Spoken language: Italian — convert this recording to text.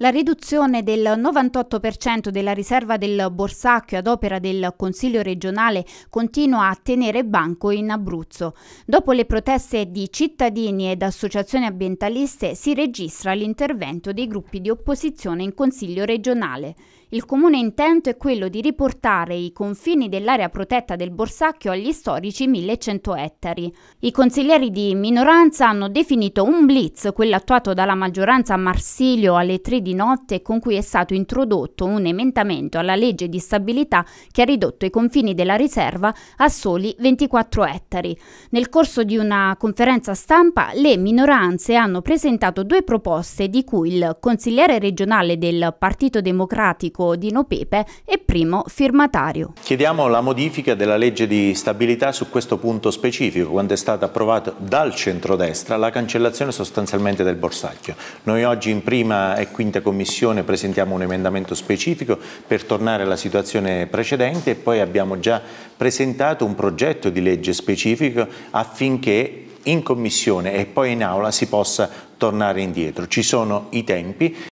La riduzione del 98% della riserva del Borsacchio ad opera del Consiglio regionale continua a tenere banco in Abruzzo. Dopo le proteste di cittadini ed associazioni ambientaliste si registra l'intervento dei gruppi di opposizione in Consiglio regionale. Il comune intento è quello di riportare i confini dell'area protetta del Borsacchio agli storici 1100 ettari. I consiglieri di minoranza hanno definito un blitz, quello attuato dalla maggioranza a Marsilio alle 3 di notte, con cui è stato introdotto un emendamento alla legge di stabilità che ha ridotto i confini della riserva a soli 24 ettari. Nel corso di una conferenza stampa le minoranze hanno presentato due proposte di cui il consigliere regionale del Partito Democratico amico Dino Pepe e primo firmatario. Chiediamo la modifica della legge di stabilità su questo punto specifico, quando è stata approvata dal centrodestra la cancellazione sostanzialmente del borsacchio. Noi oggi in prima e quinta commissione presentiamo un emendamento specifico per tornare alla situazione precedente e poi abbiamo già presentato un progetto di legge specifico affinché in commissione e poi in aula si possa tornare indietro. Ci sono i tempi